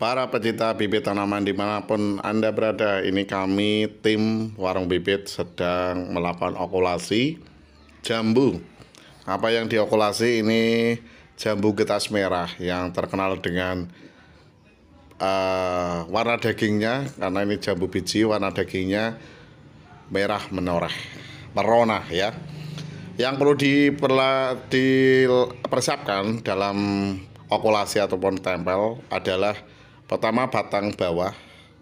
Para pecinta bibit tanaman dimanapun Anda berada, ini kami tim Warung Bibit sedang melakukan okulasi jambu. Apa yang diokulasi ini jambu getas merah yang terkenal dengan uh, warna dagingnya, karena ini jambu biji warna dagingnya merah menoreh, merona ya. Yang perlu diperla, dipersiapkan dalam okulasi ataupun tempel adalah Pertama batang bawah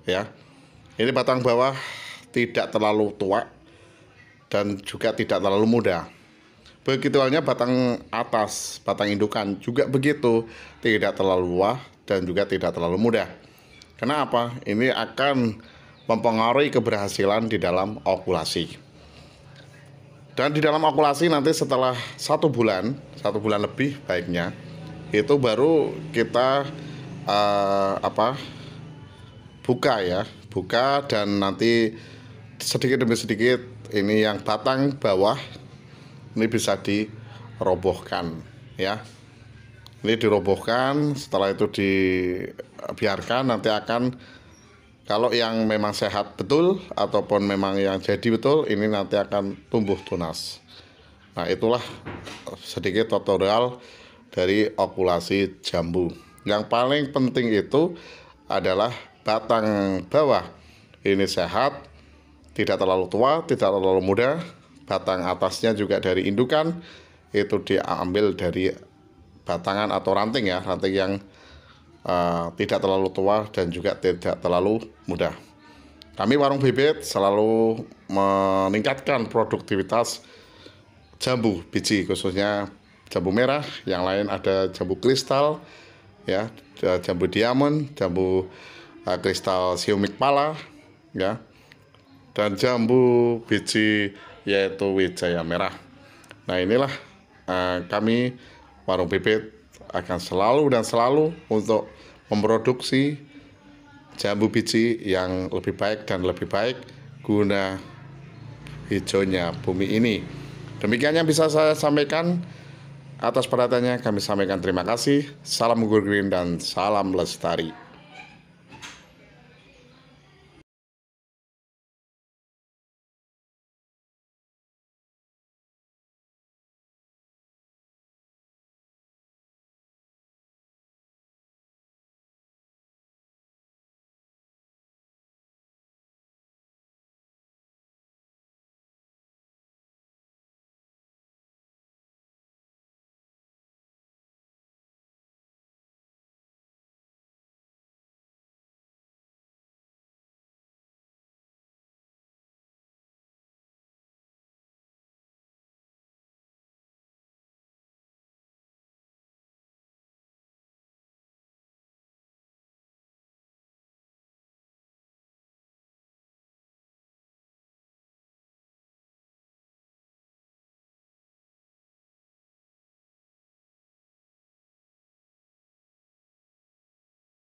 ya. Ini batang bawah tidak terlalu tua dan juga tidak terlalu muda. Begitu halnya batang atas, batang indukan juga begitu, tidak terlalu tua dan juga tidak terlalu muda. Kenapa? Ini akan mempengaruhi keberhasilan di dalam okulasi. Dan di dalam okulasi nanti setelah satu bulan, satu bulan lebih baiknya, itu baru kita uh, apa buka ya buka dan nanti sedikit demi sedikit ini yang batang bawah ini bisa dirobohkan ya ini dirobohkan setelah itu dibiarkan nanti akan kalau yang memang sehat betul ataupun memang yang jadi betul ini nanti akan tumbuh tunas nah itulah sedikit tutorial dari okulasi jambu yang paling penting itu adalah batang bawah. Ini sehat, tidak terlalu tua, tidak terlalu muda. Batang atasnya juga dari indukan, itu diambil dari batangan atau ranting ya, ranting yang uh, tidak terlalu tua dan juga tidak terlalu muda. Kami warung bibit selalu meningkatkan produktivitas jambu biji khususnya jambu merah, yang lain ada jambu kristal, Ya, ya jambu diamond jambu uh, kristal siumik pala ya dan jambu biji yaitu wijaya merah nah inilah uh, kami warung bibit akan selalu dan selalu untuk memproduksi jambu biji yang lebih baik dan lebih baik guna hijaunya bumi ini. Demikian yang bisa saya sampaikan. Atas perhatiannya kami sampaikan terima kasih. Salam gugur green dan salam lestari.